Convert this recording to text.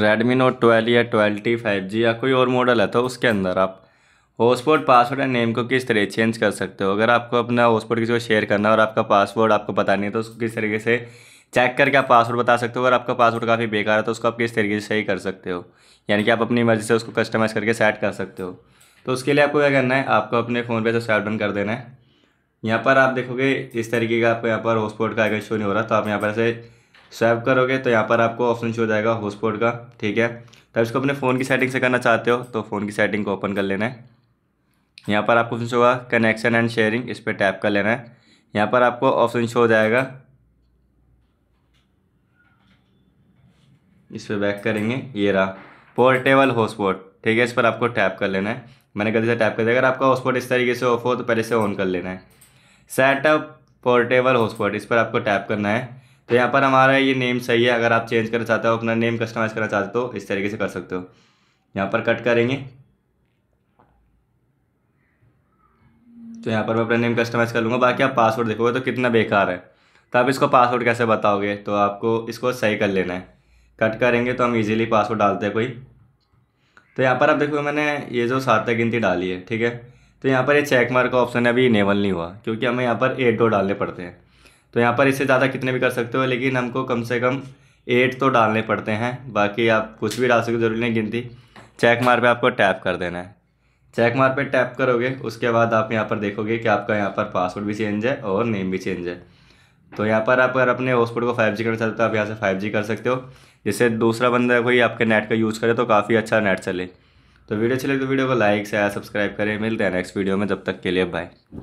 Redmi Note twelve या twelve T five G या कोई और मॉडल है तो उसके अंदर आप हॉटस्पॉट पासवर्ड या नेम को किस तरह चेंज कर सकते हो अगर आपको अपना हॉटस्पॉट किसी को शेयर करना है और आपका पासवर्ड आपको पता नहीं है तो उसको किस तरीके से चेक करके आप पासवर्ड बता सकते हो अगर आपका पासवर्ड काफ़ी बेकार है तो उसको आप किस तरीके से सही कर सकते हो यानी कि आप अपनी मर्ज़ी से उसको कस्टमाइज़ करके सेट कर सकते हो तो उसके लिए आपको क्या करना है आपको अपने फ़ोन पे सेट तो डन कर देना है यहाँ पर आप देखोगे इस तरीके का आपको यहाँ पर हॉटस्पॉट का अगर शो नहीं हो रहा तो आप यहाँ पर से स्वैप करोगे तो यहाँ पर आपको ऑप्शन शो हो जाएगा होस्पोर्ट का ठीक है तब तो इसको अपने फ़ोन की सेटिंग से करना चाहते हो तो फ़ोन की सेटिंग को ओपन कर लेना है यहाँ पर आपको ऑप्शन शो होगा कनेक्शन एंड शेयरिंग इस पर टैप कर लेना है यहाँ पर आपको ऑप्शन शो हो जाएगा इस पर बैक करेंगे ये रहा पोर्टेबल हॉस्पॉट ठीक है इस पर आपको टैप कर लेना है मैंने गलती से टैप कर दिया अगर आपका हॉस्पॉट इस तरीके से ऑफ हो तो पहले से ऑन कर लेना है सेटअप पोर्टेबल हॉस्पॉट इस पर आपको टैप करना है तो यहाँ पर हमारा ये नेम सही है अगर आप चेंज करना चाहते हो अपना नेम कस्टमाइज़ करना चाहते हो इस तरीके से कर सकते हो यहाँ पर कट करेंगे तो यहाँ पर मैं अपना नेम कस्टमाइज़ कर लूँगा बाकी आप पासवर्ड देखोगे तो कितना बेकार है तो आप इसको पासवर्ड कैसे बताओगे तो आपको इसको सही कर लेना है कट करेंगे तो हम इजीली पासवर्ड डालते हैं कोई तो यहाँ पर आप देखोगे मैंने ये जो सार्थक गिनती डाली है ठीक है तो यहाँ पर ये चेक मार्क का ऑप्शन अभी इनेबल नहीं हुआ क्योंकि हमें यहाँ पर एट डो डालने पड़ते हैं तो यहाँ पर इससे ज़्यादा कितने भी कर सकते हो लेकिन हमको कम से कम एट तो डालने पड़ते हैं बाकी आप कुछ भी डाल हो जरूरी नहीं गिनती चेक मार पे आपको टैप कर देना है चेक मार पे टैप करोगे उसके बाद आप यहाँ पर देखोगे कि आपका यहाँ पर पासवर्ड भी चेंज है और नेम भी चेंज है तो यहाँ पर आप अगर अपने हॉस्पोर्ट को फाइव जी करना चाहते हो आप यहाँ से फाइव जी कर सकते हो जिससे दूसरा बंदा कोई आपके नेट का यूज़ करे तो काफ़ी अच्छा नेट चले तो वीडियो अच्छी लगे तो वीडियो को लाइक शेयर सब्सक्राइब करें मिलते हैं नेक्स्ट वीडियो में जब तक के लिए बाय